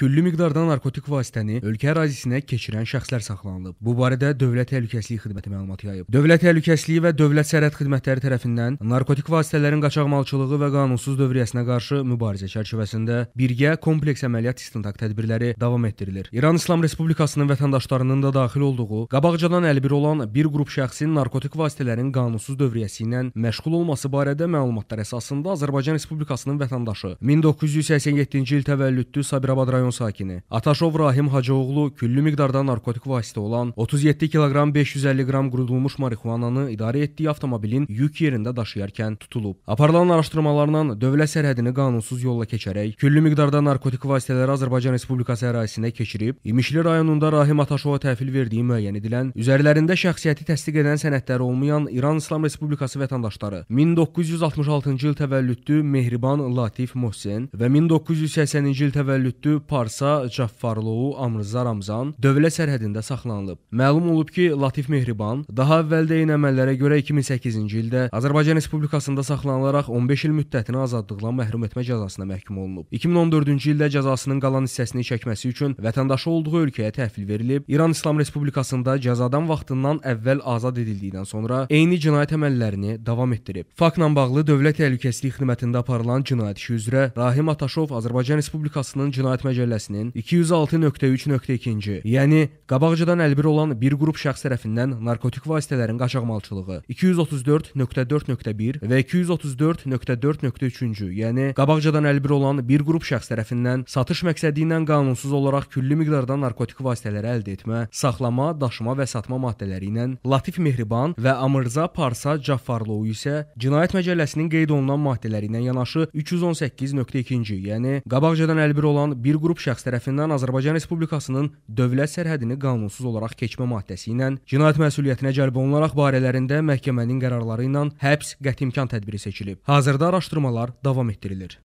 Küllü miqdarda narkotik vasitəni ölkə ərazisinə keçirən şəxslər saxlanılıb. Bu barədə Dövlət Təhlükəsizlik Xidməti məlumat yayıb. Dövlət Təhlükəsizliyi və Dövlət Sərhəd Xidmətləri tərəfindən narkotik vasitələrin qaçaqmalçılığı və qanunsuz dövriyyəsinə qarşı mübarizə çərçivəsində birgə kompleks əməliyyat istintaq tədbirləri davam etdirilir. İran İslam Respublikasının vətəndaşlarının da daxil olduğu, qabaqcadan əlbir olan bir qrup şəxsin narkotik vasitələrin qanunsuz dövriyyəsi ilə məşğul olması barədə məlumatlar əsasında Azərbaycan Respublikasının vətəndaşı 1987-ci il təvəllüdlü Sabirabad rayonu rayon sakini. Ataşov Rahim Hacıoğlu küllü miqdarda narkotik vasitə olan 37 kiloqram 550 qram qurudulmuş marixuananı idarə etdiyi avtomobilin yük yerində daşıyarkən tutulub. Aparılan araşdırmalarla dövlət sərhədini qanunsuz yolla keçərək küllü miqdarda narkotik vasitələri Azərbaycan Respublikası ərazisinə keçirib, İmişli rayonunda Rahim Ataşova təhvil verdiyi müəyyən edilən, üzərlərində şəxsiyyəti təsdiq edən sənədləri olmayan İran İslam Respublikası vətəndaşları 1966-cı il təvəllüddü Mehriban Latif Mohsen və 1980-ci il təvəllüddü Parsa Cəffarlu, Amrza Ramzan dövlət sərhədində saxlanılıb. Məlum olub ki, Latif Mehriban daha əvvəl deyilən əməllərə görə 2008-ci ildə Azərbaycan Respublikasında saxlanılaraq 15 il müddətinə azadlıqdan məhrum etmə cəzasına məhkum olunub. 2014-cü ildə cəzasının qalan hissəsini çəkməsi üçün vətəndaşı olduğu ölkəyə təhvil verilib. İran İslam Respublikasında cəzadan vaxtından əvvəl azad edildikdən sonra eyni cinayət əməllərini davam etdirib. Faktla bağlı Dövlət Təhlükəsizlik Xidmətində aparılan cinayət işi üzrə Rahim Ataşov Azərbaycan Respublikasının Cinayət Məcəlləsinin Məcəlləsinin 206.3.2-ci, yəni qabaqcadan əlbir olan bir qrup şəxs tərəfindən narkotik vasitələrin qaçaqmalçılığı 234.4.1 və 234.4.3-cü, yəni qabaqcadan əlbir olan bir qrup şəxs tərəfindən satış məqsədi ilə qanunsuz olaraq külli miqdarda narkotik vasitələri əldə etmə, saxlama, daşıma və satma maddələri ilə Latif Mehriban və Amırza Parsa Cəffarlov isə Cinayət Məcəlləsinin qeyd olunan maddələri ilə yanaşı 318.2-ci, yəni qabaqcadan əlbir olan bir qrup qrup şəxs tərəfindən Azərbaycan Respublikasının dövlət sərhədini qanunsuz olaraq keçmə maddəsi ilə cinayət məsuliyyətinə cəlb olunaraq barələrində məhkəmənin qərarları ilə həbs, qətimkan tədbiri seçilib. Hazırda araşdırmalar davam etdirilir.